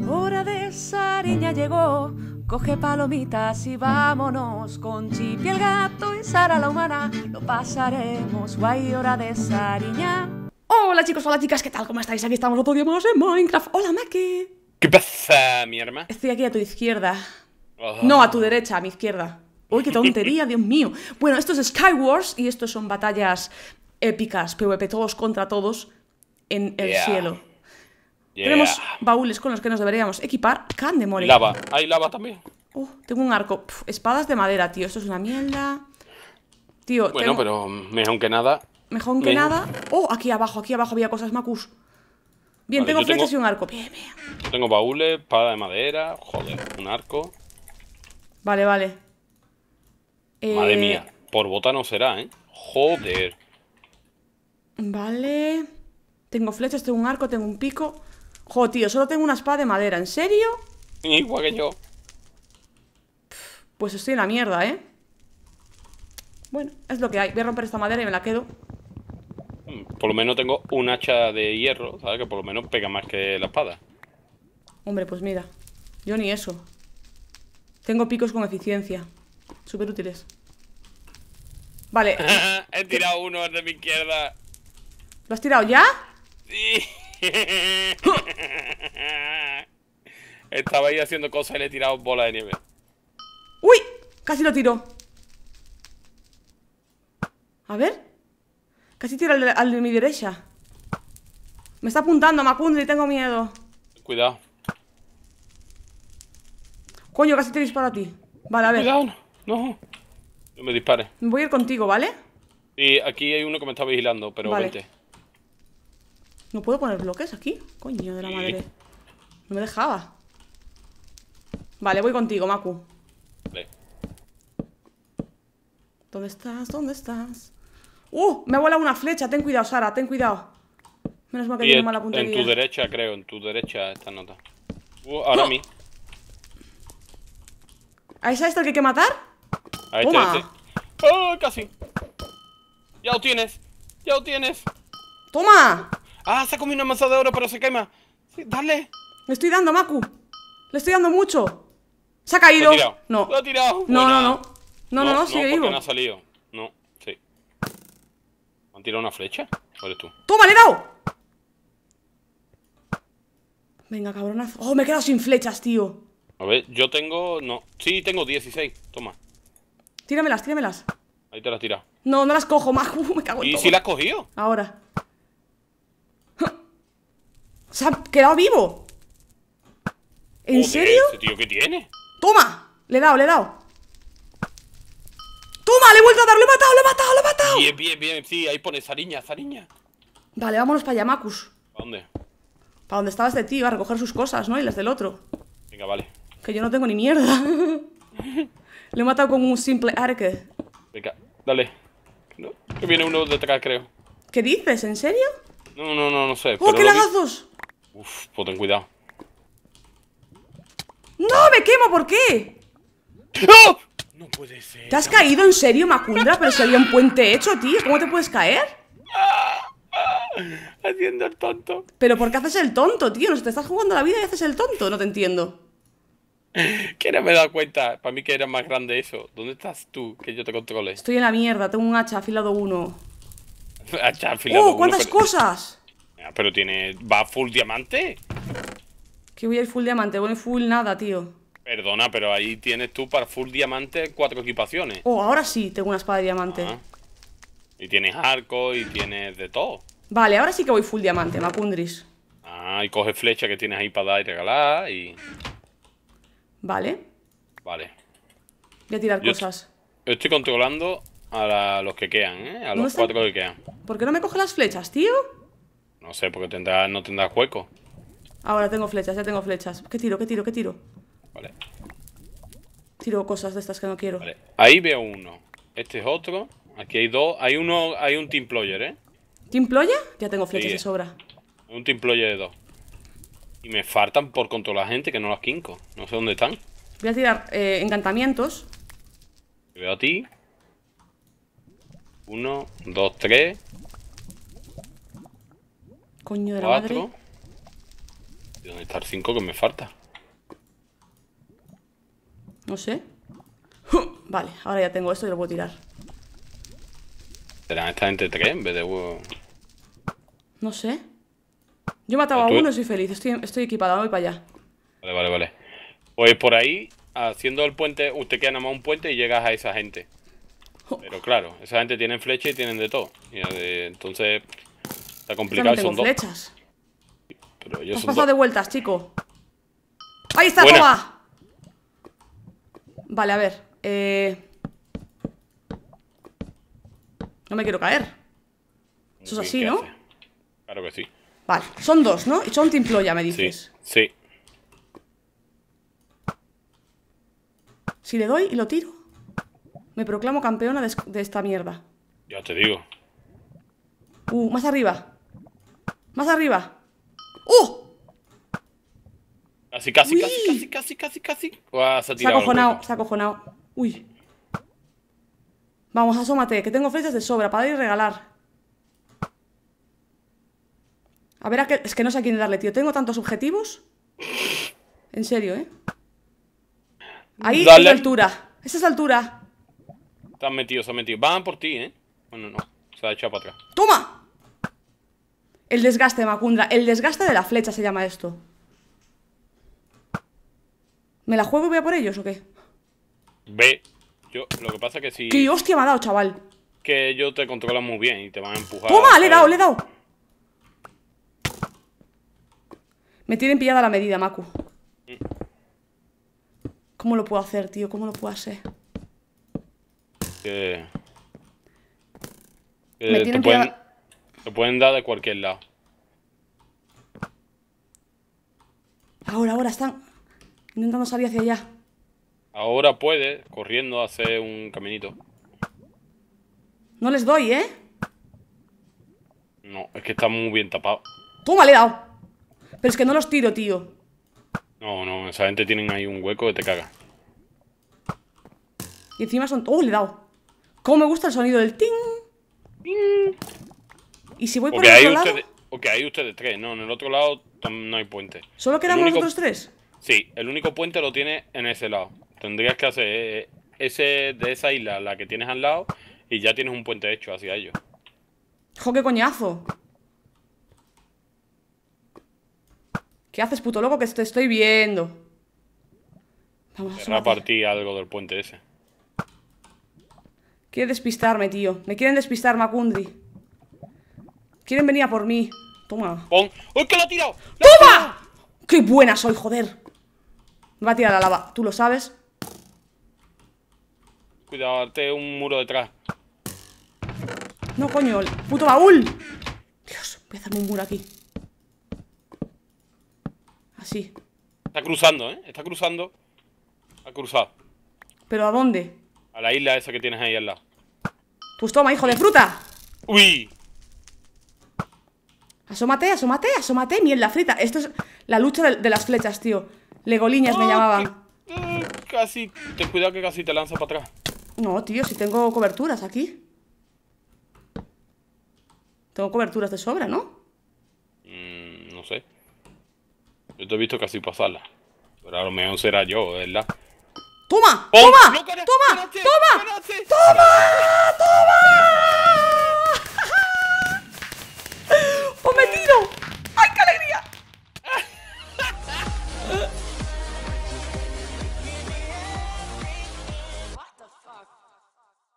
Hora de Sariña llegó, coge palomitas y vámonos con y el gato y Sara la humana, lo pasaremos guay, hora de Sariña. Hola chicos, hola chicas, ¿qué tal? ¿Cómo estáis? Aquí estamos otro día en Minecraft. Hola Maki. ¿Qué pasa, mi hermana? Estoy aquí a tu izquierda. Oh. No, a tu derecha, a mi izquierda. Uy, qué tontería, Dios mío. Bueno, esto es Wars y esto son batallas épicas, PvP todos contra todos en el cielo. Tenemos baúles con los que nos deberíamos equipar. de Lava. Hay lava también. Oh, tengo un arco. espadas de madera, tío. Esto es una mierda. Tío, Bueno, pero mejor que nada. Mejor que nada. Oh, aquí abajo, aquí abajo había cosas, Macus. Bien, tengo flechas y un arco. Bien, bien. tengo baúles, espada de madera. Joder, un arco. Vale, vale. Madre eh, mía. Por bota no será, ¿eh? Joder. Vale. Tengo flechas, tengo un arco, tengo un pico. Ojo, tío, solo tengo una espada de madera, ¿en serio? Igual que yo Pues estoy en la mierda, ¿eh? Bueno, es lo que hay Voy a romper esta madera y me la quedo Por lo menos tengo un hacha de hierro, ¿sabes? Que por lo menos pega más que la espada Hombre, pues mira Yo ni eso Tengo picos con eficiencia Súper útiles Vale He tirado uno de mi izquierda ¿Lo has tirado ya? Sí Estaba ahí haciendo cosas y le he tirado bola de nieve. ¡Uy! Casi lo tiro. A ver. Casi tiro al, de mi derecha. Me está apuntando, me apunto y tengo miedo. Cuidado. Coño, casi te disparo a ti. Vale, a ver. Cuidado, no. No me dispare. Voy a ir contigo, ¿vale? Sí, aquí hay uno que me está vigilando, pero vente. ¿No puedo poner bloques aquí? Coño de la madre. No me dejaba. Vale, voy contigo, Maku. Vale. ¿Dónde estás? ¿Dónde estás? ¡Uh! Me ha volado una flecha. Ten cuidado, Sara. Ten cuidado. Menos mal que tiene mala puntería. En tu derecha, creo. En tu derecha esta nota. Uh, ahora a mí. ¿A esa el que hay que matar? A este, ¡Oh, casi! ¡Ya lo tienes! ¡Ya lo tienes! ¡Toma! ¡Ah, se ha comido una masa de oro, pero se quema! Sí, ¡Dale! Le estoy dando, Maku. Le estoy dando mucho. Se ha caído. No. Lo tirado. No, no, no. No, no, no, sigue vivo. No ha salido. No, sí. han tirado una flecha? ¿O eres tú? ¡Toma, le he dado! Venga, cabronazo. Oh, me he quedado sin flechas, tío. A ver, yo tengo. No. Sí, tengo 16. Toma. Tíramelas, tíramelas. Ahí te las tira. No, no las cojo, Maku. Me cago en ¿Y si las has cogido? Ahora. Se ha quedado vivo. ¿En oh, serio? ¿este tío, ¿qué tiene? ¡Toma! Le he dado, le he dado. ¡Toma! Le he vuelto a dar, le he matado, le he matado, le he matado. Bien, bien, bien. Sí, ahí pone Zariña, Zariña. Vale, vámonos para Yamakus. ¿Para dónde? Para donde estaba este tío, a recoger sus cosas, ¿no? Y las del otro. Venga, vale. Que yo no tengo ni mierda. le he matado con un simple arque. Venga, dale. No, que viene uno detrás, creo. ¿Qué dices? ¿En serio? No, no, no, no sé. ¡Oh, qué lagazos! Uf, pues ten cuidado. ¡No! ¡Me quemo! ¿Por qué? ¡No! No puede ser. ¿Te has caído en serio, Macundra? Pero sería un puente hecho, tío. ¿Cómo te puedes caer? Haciendo el tonto. ¿Pero por qué haces el tonto, tío? No te estás jugando la vida y haces el tonto. No te entiendo. ¿Qué no me he dado cuenta. Para mí que era más grande eso. ¿Dónde estás tú? Que yo te controle. Estoy en la mierda. Tengo un hacha afilado uno. hacha afilado ¡Oh, cuántas cosas! Pero tiene. ¿Va full diamante? Que voy a ir full diamante, voy full nada, tío. Perdona, pero ahí tienes tú para full diamante cuatro equipaciones. Oh, ahora sí tengo una espada de diamante. Y tienes arco y tienes de todo. Vale, ahora sí que voy full diamante, Macundris. Ah, y coge flecha que tienes ahí para dar y regalar y. Vale. Vale. Voy a tirar cosas. estoy controlando a los que quedan, ¿eh? A los cuatro que quedan. ¿Por qué no me coge las flechas, tío? No sé, porque tendrá, no tendrá hueco. Ahora tengo flechas, ya tengo flechas. ¿Qué tiro, qué tiro, qué tiro? Vale. Tiro cosas de estas que no quiero. Vale. Ahí veo uno. Este es otro. Aquí hay dos. Hay uno, hay un team player, ¿eh? ¿Teamployer? Ya tengo flechas de eh. sobra. Un team de dos. Y me faltan por controlar gente que no las quinco. No sé dónde están. Voy a tirar eh, encantamientos. Te veo a ti. Uno, dos, tres coño de dónde está el 5 que me falta? No sé. Vale, ahora ya tengo esto y lo puedo tirar. ¿Serán estas entre 3? en vez de... No sé. Yo mataba pues a uno y soy feliz. Estoy, equipado voy para allá. Vale, vale, vale. Pues por ahí, haciendo el puente, usted queda nada más un puente y llegas a esa gente. Pero claro, esa gente tienen flecha y tienen de todo. Eh, entonces complicado, son dos. flechas. Has pasado de vueltas, chico. ¡Ahí está, toma! Vale, a ver. Eh. No me quiero caer. Eso es así, ¿no? Claro que sí. Vale, son dos, ¿no? Y son ya me dices. Sí, sí. Si le doy y lo tiro, me proclamo campeona de, esta mierda. Ya te digo. Uh, más arriba. Más arriba. ¡Oh! Casi, casi, casi, casi, casi, casi, casi. se, ha cojonado, se ha acojonado, se ha acojonado. Uy. Vamos, asómate, que tengo flechas de sobra para ir y regalar. A ver, a es que no sé a quién darle, tío. Tengo tantos objetivos. En serio, ¿eh? Ahí es altura. Esa es la altura. Están metidos, se han metido. Van por ti, ¿eh? Bueno, no. Se ha echado para atrás. ¡Toma! El desgaste, Macundra. El desgaste de la flecha se llama esto. ¿Me la juego y voy a por ellos o qué? Ve. Yo, lo que pasa es que si... ¡Qué hostia me ha dado, chaval! Que yo te controlo muy bien y te van a empujar... ¡Toma! ¡Le he dado, le he dado! Me tienen pillada la medida, Macu. ¿Cómo lo puedo hacer, tío? ¿Cómo lo puedo hacer? Que... Me eh, tienen pillada... Se pueden dar de cualquier lado. Ahora, ahora están intentando salir hacia allá. Ahora puede, corriendo, hacer un caminito. No les doy, ¿eh? No, es que está muy bien tapado. ¡Toma, le he dado! Pero es que no los tiro, tío. No, no, esa gente tienen ahí un hueco que te caga. Y encima son... ¡Uy, ¡Oh, le he dado! ¿Cómo me gusta el sonido del ting? ¡Ting! Y si voy por el otro lado. ok, hay ustedes tres, no, en el otro lado no hay puente. ¿Solo quedamos los otros tres? Sí, el único puente lo tiene en ese lado. Tendrías que hacer eh, eh, ese de esa isla, la que tienes al lado, y ya tienes un puente hecho hacia ellos. ¡Jo, qué coñazo! ¿Qué haces, puto loco? Que te estoy viendo. Vamos a partida algo del puente ese. Quiere despistarme, tío. Me quieren despistar, Macundri. Quieren venir a por mí. Toma. ¡Uy, que lo ha tirado! ¡Toma! ¡Qué buena soy, joder! Me va a tirar la lava, tú lo sabes. Cuidado, hay un muro detrás. No, coño, puto baúl. Dios, voy a hacerme un muro aquí. Así. Está cruzando, ¿eh? Está cruzando. Ha cruzado. ¿Pero a dónde? A la isla esa que tienes ahí al lado. Pues toma, hijo de fruta. ¡Uy! Asómate, asómate, asómate, mierda frita. Esto es la lucha de, las flechas, tío. Legoliñas me ah, llamaban. Eh, casi, ten cuidado que casi te lanza para atrás. No, tío, si tengo coberturas aquí. Tengo coberturas de sobra, ¿no? Mm, no sé. Yo te he visto casi pasarla. Pero a lo mejor será yo, ¿verdad? ¡Toma! ¡Toma! ¡Toma!